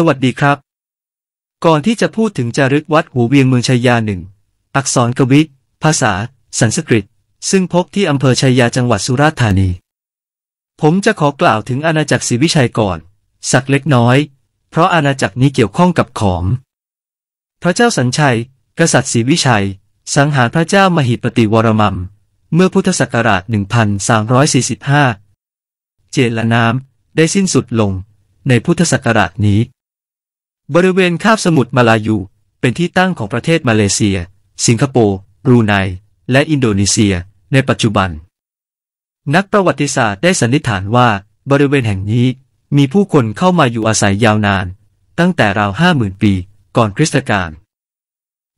สวัสดีครับ ก่อนที่จะพูดถึงจารึกวัดหูเวียงเมืองชัยยาหนึ่ง อักษรกวิทภาษา สันสกฤต ซึ่งพบที่อำเภอชัยยาจังหวัดสุราษฎร์ธานี ผมจะขอกล่าวถึงอาณาจักรศรีวิชัยก่อน สักเล็กน้อย เพราะอาณาจักรนี้เกี่ยวข้องกับขอม พระเจ้าสัญชัย กษัตริย์ศรีวิชัย สังหารพระเจ้ามหิปติวรมัมเมื่อพุทธศักราช1345เจรนามได้สิ้นสุดลงในพุทธศักราชนี้บริเวณคาบสมุทรมาลายูเป็นที่ตั้งของประเทศมาเลเซีย สิงคโปร์บรูไน และอินโดนีเซีย ในปัจจุบัน นักประวัติศาสตร์ได้สันนิษฐานว่า บริเวณแห่งนี้มีผู้คนเข้ามาอยู่อาศัยยาวนาน ตั้งแต่ราวห้าหมื่นปีก่อนคริสตกาล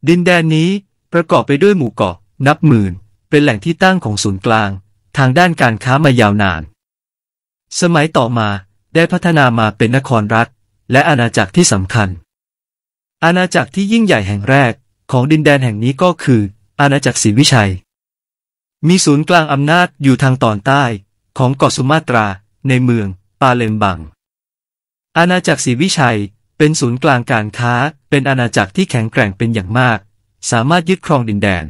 ดินแดนนี้ประกอบไปด้วยหมู่เกาะนับหมื่น เป็นแหล่งที่ตั้งของศูนย์กลาง ทางด้านการค้ามายาวนาน สมัยต่อมาได้พัฒนามาเป็นนครรัฐและอาณาจักรที่สำคัญ อาณาจักรที่ยิ่งใหญ่แห่งแรก ของดินแดนแห่งนี้ก็คือ อาณาจักรศรีวิชัย มีศูนย์กลางอำนาจอยู่ทางตอนใต้ ของเกาะสุมาตรา ในเมืองปาเลมบังอาณาจักรศรีวิชัยเป็นศูนย์กลางการค้า เป็นอาณาจักรที่แข็งแกร่งเป็นอย่างมาก สามารถยึดครองดินแดน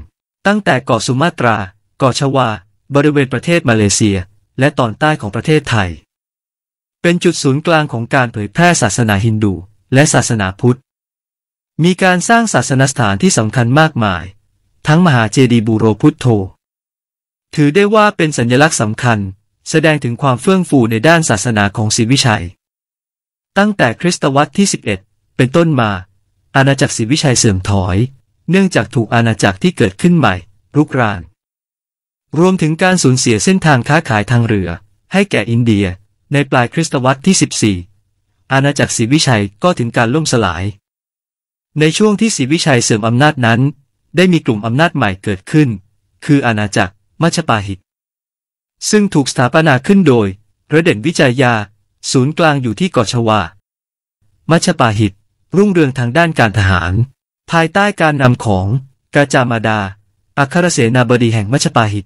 ตั้งแต่เกาะสุมาตราเกาะชวาบริเวณประเทศมาเลเซีย และตอนใต้ของประเทศไทยเป็นจุดศูนย์กลางของการเผยแพร่ศาสนาฮินดู และศาสนาพุทธ มีการสร้างศาสนสถานที่สำคัญมากมาย ทั้งมหาเจดีย์บูโรพุทโธถือได้ว่าเป็นสัญลักษณ์สำคัญ แสดงถึงความเฟื่องฟูในด้านศาสนาของศรีวิชัย ตั้งแต่คริสตวรรษที่ 11 เป็นต้นมา อาณาจักรศรีวิชัยเสื่อมถอย เนื่องจากถูกอาณาจักรที่เกิดขึ้นใหม่รุกราน รวมถึงการสูญเสียเส้นทางค้าขายทางเรือ ให้แก่อินเดียในปลายคริสตวรรษที่ 14 อาณาจักรศรีวิชัยก็ถึงการล่มสลาย ในช่วงที่ศรีวิชัยเสื่อมอำนาจนั้น ได้มีกลุ่มอำนาจใหม่เกิดขึ้น คืออาณาจักร มัชปาหิต ซึ่งถูกสถาปนาขึ้นโดยพระเด่นวิจัยยา ศูนย์กลางอยู่ที่เกาะชวามัชปาหิต รุ่งเรืองทางด้านการทหาร ภายใต้การนำของกาจามาดาอัครเสนาบดีแห่งมัชปาหิต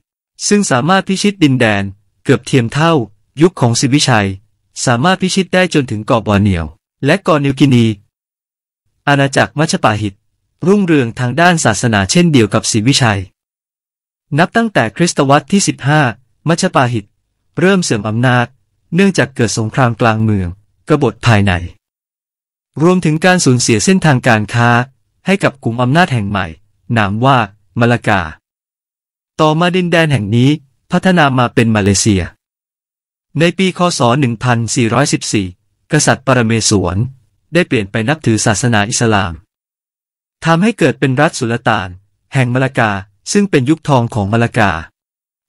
ซึ่งสามารถพิชิตดินแดน เกือบเทียมเท่ายุคของสิวิชัย สามารถพิชิตได้จนถึงเกาะบอร์เนียว และเกาะนิวกินี อาณาจักรมัชปาหิต รุ่งเรืองทางด้านศาสนาเช่นเดียวกับสิวิชัย นับตั้งแต่คริสตวรรษที่ 15 มัชปาหิต เริ่มเสื่อมอำนาจ เนื่องจากเกิดสงครามกลางเมืองกบฏภายใน รวมถึงการสูญเสียเส้นทางการค้า ให้กับกลุ่มอำนาจแห่งใหม่ นามว่ามาลากา ต่อมาดินแดนแห่งนี้พัฒนามาเป็นมาเลเซียในปี คศ 1414 กษัตริย์ปรเมศวรได้เปลี่ยนไปนับถือศาสนาอิสลาม ทำให้เกิดเป็นรัฐสุลต่านแห่งมาลากาซึ่งเป็นยุคทองของมาลากา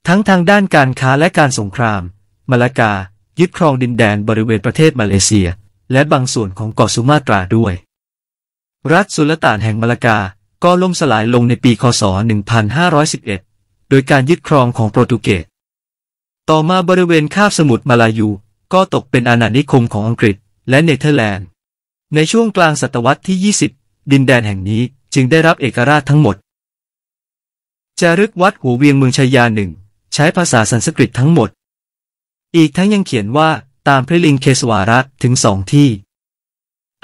ทั้งทางด้านการค้าและการสงครามมาลากายึดครองดินแดนบริเวณประเทศมาเลเซีย และบางส่วนของเกาะสุมาตราด้วย รัฐสุลต่านแห่งมาลากาก็ล่มสลายลงในปี คศ 1511 โดยการยึดครองของโปรตุเกสต่อมาบริเวณคาบสมุทรมาลายูก็ตกเป็นอาณานิคมของอังกฤษ และเนเธอร์แลนด์ ในช่วงกลางศตวรรษที่ 20 ดินแดนแห่งนี้จึงได้รับเอกราชทั้งหมด จารึกวัดหัวเวียงเมืองชายาหนึ่ง ใช้ภาษาสันสกฤตทั้งหมด อีกทั้งยังเขียนว่าตามพระลิงเคสวารัตถึงสองที่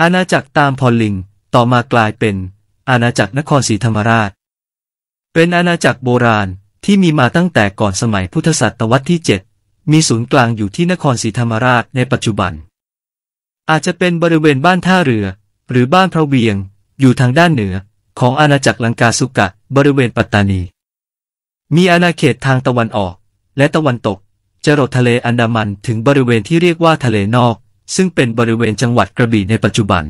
อาณาจักรตามพอลิง ต่อมากลายเป็น อาณาจักรนครศรีธรรมราช เป็นอาณาจักรโบราณที่มีมาตั้งแต่ก่อนสมัยพุทธศตวรรษที่ 7 มีศูนย์กลางอยู่ที่นครศรีธรรมราชในปัจจุบัน อาจจะเป็นบริเวณบ้านท่าเรือ หรือบ้านพระเวียง อยู่ทางด้านเหนือ ของอาณาจักรลังกาสุกะบริเวณปัตตานี มีอาณาเขตทางตะวันออก และตะวันตก จรดทะเลอันดามัน ถึงบริเวณที่เรียกว่าทะเลนอก ซึ่งเป็นบริเวณจังหวัดกระบี่ในปัจจุบัน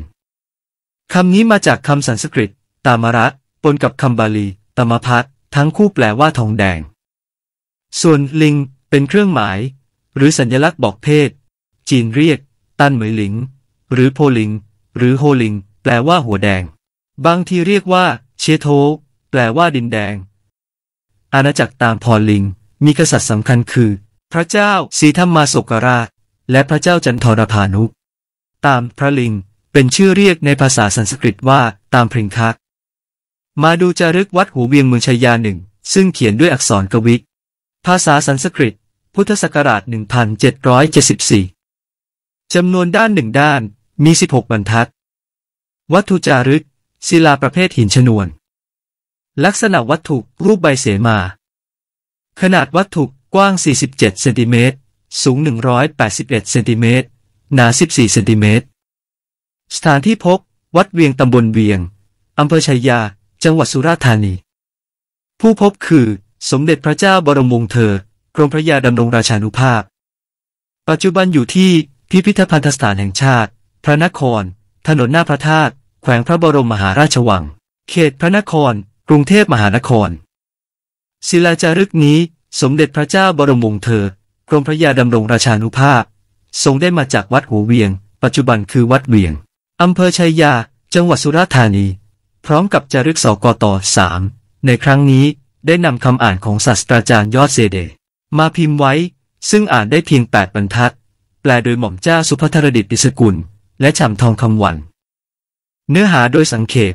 คำนี้มาจากคำสันสกฤต ตามระปนกับคำบาลี ตมพัททั้งคู่แปลว่าทองแดง ส่วนลิงเป็นเครื่องหมาย หรือสัญลักษณ์บอกเพศ จีนเรียกตันเหมยหลิง หรือโพลิง หรือโฮลิง แปลว่าหัวแดง บางทีเรียกว่า เชโท แปลว่าดินแดง อาณาจักรตามพอลิงมีกษัตริย์สำคัญคือ พระเจ้าสีธรรมาสกราช และพระเจ้าจันทรพานุตามพระลิง เป็นชื่อเรียกในภาษาสันสกฤตว่าตามพริงคักมาดูจารึกวัดหูเวียงเมืองชายาหนึ่งซึ่งเขียนด้วยอักษรกวิกภาษาสันสกฤตพุทธศักราช1774 จำนวนด้านหนึ่งด้านมี 16 บรรทัด วัตถุจารึก ศิลาประเภทหินชนวน ลักษณะวัตถุรูปใบเสมา ขนาดวัตถุกว้าง 47 เซนติเมตร สูง 181เซนติเมตรหนา 14 เซนติเมตร สถานที่พบ วัดเวียงตำบลเวียงอำเภอชายาจังหวัดสุราษฎร์ธานี ผู้พบคือสมเด็จพระเจ้าบรมวงศ์เธอ กรมพระยาดำรงราชานุภาพ ปัจจุบันอยู่ที่พิพิธภัณฑสถานแห่งชาติ พระนคร ถนนหน้าพระธาตุแขวงพระบรมมหาราชวัง เขตพระนคร กรุงเทพมหานคร ศิลาจารึกนี้ สมเด็จพระเจ้าบรมวงศ์เธอ กรมพระยาดำรงราชานุภาพ ทรงได้มาจากวัดหัวเวียง ปัจจุบันคือวัดเวียง อำเภอชัยยาจังหวัดสุราษฎร์ธานีพร้อมกับจารึกสกตสามในครั้งนี้ได้นำคำอ่านของศาสตราจารย์ยอดเซเด มาพิมพ์ไว้ ซึ่งอ่านได้เพียง8บรรทัด แปลโดยหม่อมเจ้าสุภัทรดิตปิสกุล และฉ่ำทองคำวัน เนื้อหาโดยสังเขป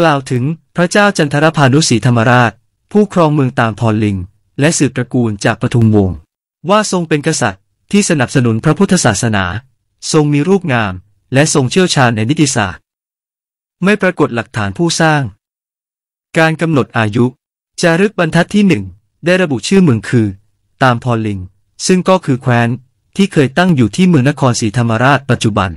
กล่าวถึง พระเจ้าจันทรพานุสีธรรมราช ผู้ครองเมืองตามพรลิง และสืบตระกูลจากปทุมวงศ์ว่าทรงเป็นกษัตริย์ ที่สนับสนุนพระพุทธศาสนา ทรงมีรูปงาม และทรงเชี่ยวชาญในนิติศาสตร์ไม่ปรากฏหลักฐานผู้สร้าง การกำหนดอายุ จารึกบรรทัดที่หนึ่งได้ระบุชื่อเมืองคือ ตามพอลิง ซึ่งก็คือแคว้นที่เคยตั้งอยู่ที่เมืองนครศรีธรรมราชปัจจุบัน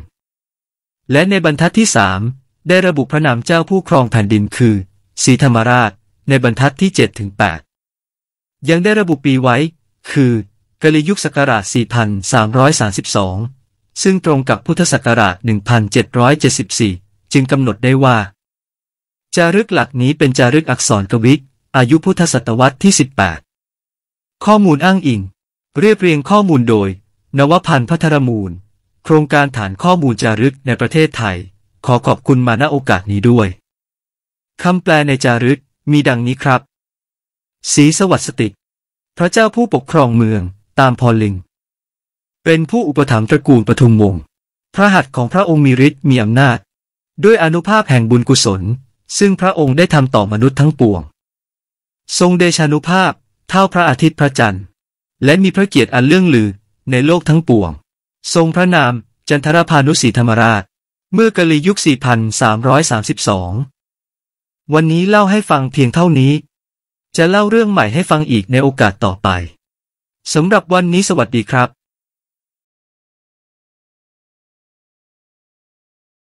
และในบรรทัดที่สามได้ระบุพระนามเจ้าผู้ครองแผ่นดินคือศรีธรรมราช ในบรรทัดที่7ถึง8ยังได้ระบุปีไว้ คือกลิยุคศักราช4332ซึ่งตรงกับพุทธศักราช1774จึงกำหนดได้ว่า จารึกหลักนี้เป็นจารึกอักษรกวิกอายุพุทธศตวรรษที่ 18 ข้อมูลอ้างอิง เรียบเรียงข้อมูลโดย นวพันธ์พัทรมูล โครงการฐานข้อมูลจารึกในประเทศไทย ขอขอบคุณมาณโอกาสนี้ด้วยคำแปลในจารึก มีดังนี้ครับ สีสวัสดิ์สติพระเจ้าผู้ปกครองเมือง ตามพอลิงเป็นผู้อุปถัมภ์ตระกูลปทุมวงศ์พระหัตถ์ของพระองค์มีฤทธิ์มีอำนาจด้วยอนุภาพแห่งบุญกุศล ซึ่งพระองค์ได้ทำต่อมนุษย์ทั้งปวง ทรงเดชานุภาพ เท่าพระอาทิตย์พระจันทร์ และมีพระเกียรติอันเลื่องลือในโลกทั้งปวง ทรงพระนามจันทรพานุสีธรรมราช เมื่อกลียุค4332วันนี้เล่าให้ฟังเพียงเท่านี้ จะเล่าเรื่องใหม่ให้ฟังอีกในโอกาสต่อไปสำหรับวันนี้สวัสดีครับ